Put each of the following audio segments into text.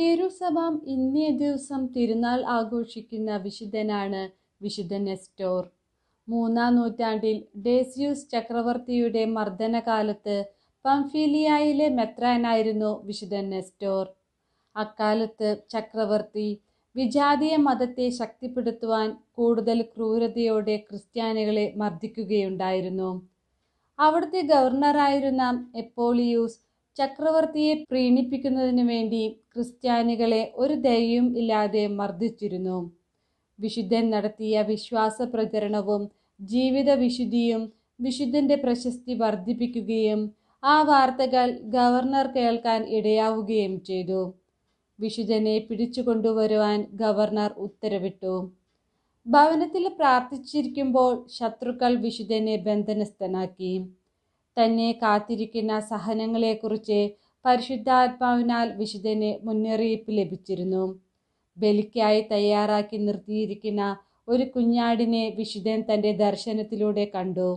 തിരുസഭാം ഇന്നേ ദിവസം തിരുനാൾ ആഘോഷിക്കുന്ന വിശുദ്ധനാണ് വിശുദ്ധ നെസ്റ്റോർ മൂന്നാം നൂറ്റാണ്ടിൽ ഡേസ്യൂസ് ചക്രവർത്തിയുടെ മർദ്ദനകാലത്ത് പംഫീലിയായിലെ മെത്രാനായിരുന്നു വിശുദ്ധ നെസ്റ്റോർ അക്കാലത്ത് ചക്രവർത്തി വിജാതീയ മതത്തെ ശക്തിപ്പെടുത്തുവാൻ കൂടുതൽ ക്രൂരതയോടെ ക്രിസ്ത്യാനികളെ മർദ്ദിക്കുകയുണ്ടായിരുന്നു അവിടുത്തെ ഗവർണറായിരുന്ന എപ്പോളിയൂസ് ചക്രവർത്തിയെ പ്രീണിപ്പിക്കുന്നതിനു വേണ്ടി ക്രിസ്ത്യാനികളെ ഒരു ദയയും ഇല്ലാതെ മർദ്ദിച്ചിരുന്നു വിശുദ്ധൻ നടത്തിയ വിശ്വാസ പ്രചരണവും ജീവിത വിശുദ്ധിയും വിശുദ്ധന്റെ പ്രശസ്തി വർദ്ധിപ്പിക്കുകയും ആ വാർത്തകൾ ഗവർണർ കേൾക്കാൻ ഇടയാവുകയും ചെയ്തു വിശുദ്ധനെ പിടിച്ചുകൊണ്ടുവരുവാൻ ഗവർണർ ഉത്തരവിട്ടു ഭവനത്തിൽ പ്രാർത്ഥിച്ചിരിക്കുമ്പോൾ ശത്രുക്കൾ വിശുദ്ധനെ ബന്ധനസ്ഥനാക്കി തന്നെ കാത്തിരിക്കുന്ന സഹനങ്ങളെക്കുറിച്ച് പരിശുദ്ധാത്മാവിനാൽ വിശുദ്ധന് മുന്നറിയിപ്പ് ലഭിച്ചിരുന്നു ബലിക്കായി തയ്യാറാക്കി നിർത്തിയിരിക്കുന്ന ഒരു കുഞ്ഞാടിനെ വിശുദ്ധൻ തൻ്റെ ദർശനത്തിലൂടെ കണ്ടു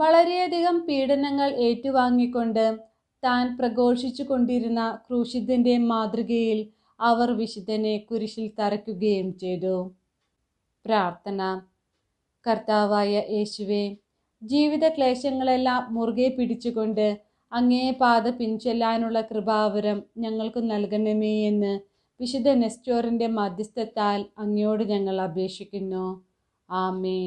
വളരെയധികം പീഡനങ്ങൾ ഏറ്റുവാങ്ങിക്കൊണ്ട് താൻ പ്രഘോഷിച്ചു കൊണ്ടിരുന്ന ക്രൂശിദ്ധൻ്റെ മാതൃകയിൽ അവർ വിശുദ്ധനെ കുരിശിൽ തറയ്ക്കുകയും ചെയ്തു പ്രാർത്ഥന കർത്താവായ യേശുവേ ജീവിത ക്ലേശങ്ങളെല്ലാം മുറുകെ പിടിച്ചുകൊണ്ട് അങ്ങേ പാത പിൻചെല്ലാനുള്ള കൃപാവരം ഞങ്ങൾക്ക് നൽകണമേ എന്ന് വിശുദ്ധ നെസ്റ്റോറിൻ്റെ മധ്യസ്ഥത്താൽ അങ്ങയോട് ഞങ്ങൾ അപേക്ഷിക്കുന്നു ആമേ